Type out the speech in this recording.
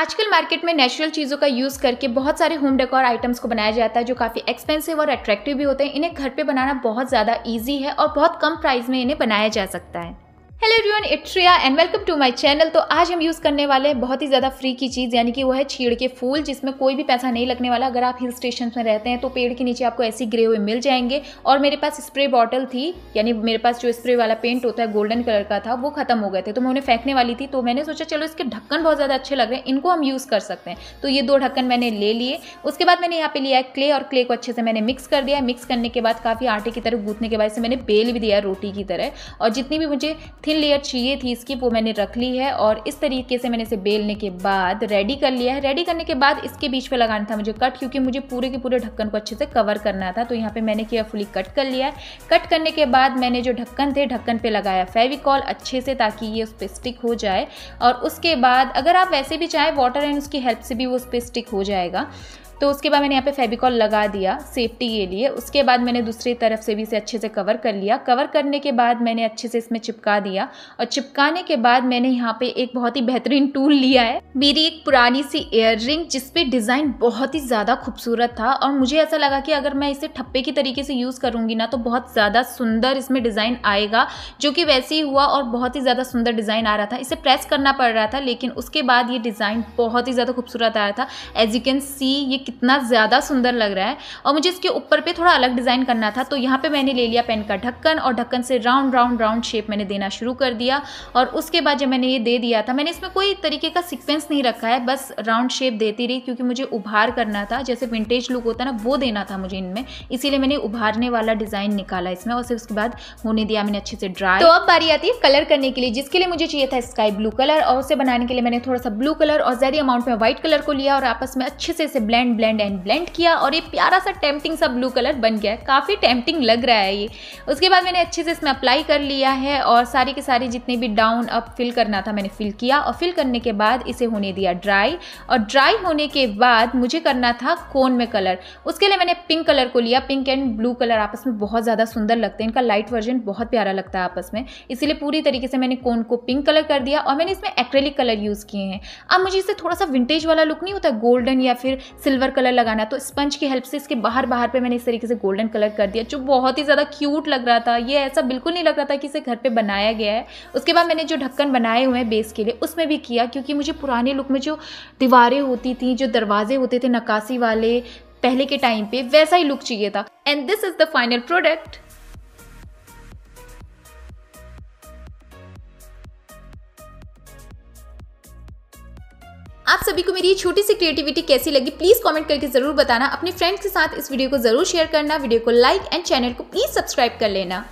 आजकल मार्केट में नेचुरल चीज़ों का यूज़ करके बहुत सारे होम डेकोर आइटम्स को बनाया जाता है जो काफ़ी एक्सपेंसिव और अट्रैक्टिव भी होते हैं इन्हें घर पे बनाना बहुत ज़्यादा ईजी है और बहुत कम प्राइस में इन्हें बनाया जा सकता है hello everyone it's Shreya and welcome to my channel तो आज हम यूज़ करने वाले हैं बहुत ही ज़्यादा फ्री की चीज़ यानी कि वो है छीड़ के फूल जिसमें कोई भी पैसा नहीं लगने वाला अगर आप हिल स्टेशन में रहते हैं तो पेड़ के नीचे आपको ऐसी ग्रे हुए मिल जाएंगे और मेरे पास स्प्रे बॉटल थी यानी मेरे पास जो स्प्रे वाला पेंट होता है गोल्डन कलर का था वो खत्म हो गए थे तो मैं उन्हें फेंकने वाली थी तो मैंने सोचा चलो इसके ढक्कन बहुत ज़्यादा अच्छे लग रहे हैं इनको हम यूज़ कर सकते हैं तो ये दो ढक्कन मैंने ले लिए उसके बाद मैंने यहाँ पे लिया है क्ले और क्ले को अच्छे से मैंने मिक्स कर दिया मिक्स करने के बाद काफ़ी आटे की तरह गूंथने के बाद इसे मैंने बेल भी दिया रोटी की तरह और जितनी भी मुझे थिन लेयर चाहिए थी इसकी वो मैंने रख ली है और इस तरीके से मैंने इसे बेलने के बाद रेडी कर लिया है रेडी करने के बाद इसके बीच पे लगाना था मुझे कट क्योंकि मुझे पूरे के पूरे ढक्कन को अच्छे से कवर करना था तो यहाँ पे मैंने केयरफुली कट कर लिया है कट करने के बाद मैंने जो ढक्कन थे ढक्कन पर लगाया फेविकॉल अच्छे से ताकि ये उस पर स्टिक हो जाए और उसके बाद अगर आप वैसे भी चाहें वाटर एंड उसकी हेल्प से भी वो उस पर स्टिक हो जाएगा तो उसके बाद मैंने यहाँ पे फेबिकॉल लगा दिया सेफ्टी के लिए उसके बाद मैंने दूसरी तरफ से भी इसे अच्छे से कवर कर लिया कवर करने के बाद मैंने अच्छे से इसमें चिपका दिया और चिपकाने के बाद मैंने यहाँ पे एक बहुत ही बेहतरीन टूल लिया है मेरी एक पुरानी सी इयर रिंग जिसपे डिज़ाइन बहुत ही ज़्यादा खूबसूरत था और मुझे ऐसा लगा कि अगर मैं इसे ठप्पे की तरीके से यूज़ करूँगी ना तो बहुत ज़्यादा सुंदर इसमें डिज़ाइन आएगा जो कि वैसे ही हुआ और बहुत ही ज़्यादा सुंदर डिज़ाइन आ रहा था इसे प्रेस करना पड़ रहा था लेकिन उसके बाद ये डिज़ाइन बहुत ही ज़्यादा खूबसूरत आ रहा था एज यू कैन सी ये कितना ज़्यादा सुंदर लग रहा है और मुझे इसके ऊपर पे थोड़ा अलग डिज़ाइन करना था तो यहाँ पे मैंने ले लिया पेन का ढक्कन और ढक्कन से राउंड राउंड राउंड शेप मैंने देना शुरू कर दिया और उसके बाद जब मैंने ये दे दिया था मैंने इसमें कोई तरीके का सिक्वेंस नहीं रखा है बस राउंड शेप देती रही क्योंकि मुझे उभार करना था जैसे विंटेज लुक होता ना वो देना था मुझे इनमें इसीलिए मैंने उभारने वाला डिज़ाइन निकाला इसमें और फिर उसके बाद होने दिया मैंने अच्छे से ड्राई तो अब बारी आती है कलर करने के लिए जिसके लिए मुझे चाहिए था स्काई ब्लू कलर और उसे बनाने के लिए मैंने थोड़ा सा ब्लू कलर और ज़्यादा अमाउंट में व्हाइट कलर को लिया और आपस में अच्छे से इसे ब्लैंड ब्लेंड एंड ब्लेंड किया और ये प्यारा सा टेम्पटिंग सा ब्लू कलर बन गया है काफ़ी टेम्पटिंग लग रहा है ये उसके बाद मैंने अच्छे से इसमें अप्लाई कर लिया है और सारी के सारे जितने भी डाउन अप फिल करना था मैंने फिल किया और फिल करने के बाद इसे होने दिया ड्राई और ड्राई होने के बाद मुझे करना था कोन में कलर उसके लिए मैंने पिंक कलर को लिया पिंक एंड ब्लू कलर आपस में बहुत ज़्यादा सुंदर लगते हैं इनका लाइट वर्जन बहुत प्यारा लगता है आपस में इसीलिए पूरी तरीके से मैंने कोन को पिंक कलर कर दिया और मैंने इसमें एक्रेलिक कलर यूज़ किए हैं अब मुझे इससे थोड़ा सा विंटेज वाला लुक नहीं होता गोल्डन या फिर सिल्वर पर कलर लगाना तो स्पंज की हेल्प से इसके बाहर बाहर पे मैंने इस तरीके से गोल्डन कलर कर दिया जो बहुत ही ज़्यादा क्यूट लग रहा था ये ऐसा बिल्कुल नहीं लग रहा था कि इसे घर पर बनाया गया है उसके बाद मैंने जो ढक्कन बनाए हुए हैं बेस के लिए उसमें भी किया क्योंकि मुझे पुराने लुक में जो दीवारें होती थी जो दरवाजे होते थे नकाशी वाले पहले के टाइम पे वैसा ही लुक चाहिए था and this is the final product आप सभी को मेरी ये छोटी सी क्रिएटिविटी कैसी लगी प्लीज़ कमेंट करके ज़रूर बताना अपने फ्रेंड्स के साथ इस वीडियो को ज़रूर शेयर करना वीडियो को लाइक एंड चैनल को प्लीज़ सब्सक्राइब कर लेना